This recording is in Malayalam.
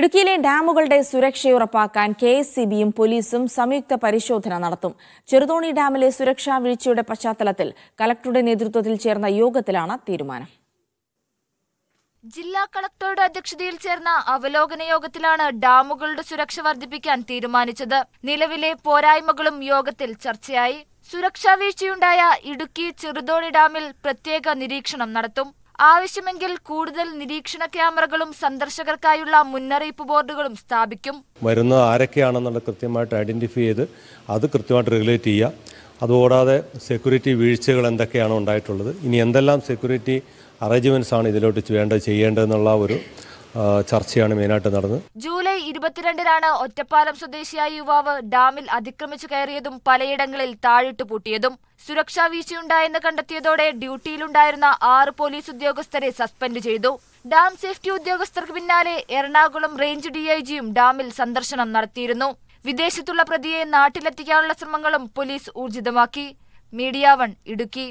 ഇടുക്കിയിലെ ഡാമുകളുടെ സുരക്ഷ ഉറപ്പാക്കാൻ കെ എസ് സി ബിയും പോലീസും സംയുക്ത പരിശോധന നടത്തും ചെറുതോണി ഡാമിലെ സുരക്ഷാ വീഴ്ചയുടെ പശ്ചാത്തലത്തിൽ കലക്ടറുടെ നേതൃത്വത്തിൽ ചേർന്ന യോഗത്തിലാണ് തീരുമാനം ജില്ലാ കളക്ടറുടെ അധ്യക്ഷതയിൽ ചേർന്ന അവലോകന യോഗത്തിലാണ് ഡാമുകളുടെ സുരക്ഷ വർദ്ധിപ്പിക്കാൻ തീരുമാനിച്ചത് നിലവിലെ പോരായ്മകളും യോഗത്തിൽ ചർച്ചയായി സുരക്ഷാ വീഴ്ചയുണ്ടായ ഇടുക്കി ചെറുതോണി ഡാമിൽ പ്രത്യേക നിരീക്ഷണം നടത്തും ആവശ്യമെങ്കിൽ കൂടുതൽ നിരീക്ഷണ ക്യാമറകളും സന്ദർശകർക്കായുള്ള മുന്നറിയിപ്പ് ബോർഡുകളും സ്ഥാപിക്കും വരുന്ന ആരൊക്കെയാണെന്നുള്ള കൃത്യമായിട്ട് ഐഡന്റിഫൈ ചെയ്ത് അത് കൃത്യമായിട്ട് റെഗുലേറ്റ് ചെയ്യുക അതുകൂടാതെ സെക്യൂരിറ്റി വീഴ്ചകൾ എന്തൊക്കെയാണ് ഉണ്ടായിട്ടുള്ളത് ഇനി എന്തെല്ലാം സെക്യൂരിറ്റി അറേഞ്ച്മെന്റ്സ് ആണ് ഇതിലോട്ട് വേണ്ടത് ചെയ്യേണ്ടതെന്നുള്ള ഒരു ചർച്ചയാണ് മെയിനായിട്ട് നടന്നത് ജൂലൈ ഇരുപത്തിരണ്ടിനാണ് ഒറ്റപ്പാലം സ്വദേശിയായ യുവാവ് ഡാമിൽ അതിക്രമിച്ചു കയറിയതും പലയിടങ്ങളിൽ താഴിട്ട് പൂട്ടിയതും സുരക്ഷാ വീഴ്ചയുണ്ടായെന്ന് കണ്ടെത്തിയതോടെ ഡ്യൂട്ടിയിലുണ്ടായിരുന്ന ആറ് പോലീസ് ഉദ്യോഗസ്ഥരെ സസ്പെൻഡ് ചെയ്തു ഡാം സേഫ്റ്റി ഉദ്യോഗസ്ഥർക്ക് പിന്നാലെ എറണാകുളം റേഞ്ച് ഡിഐജിയും ഡാമിൽ സന്ദർശനം നടത്തിയിരുന്നു വിദേശത്തുള്ള പ്രതിയെ നാട്ടിലെത്തിക്കാനുള്ള ശ്രമങ്ങളും പോലീസ് ഊർജിതമാക്കി മീഡിയ വൺ ഇടുക്കി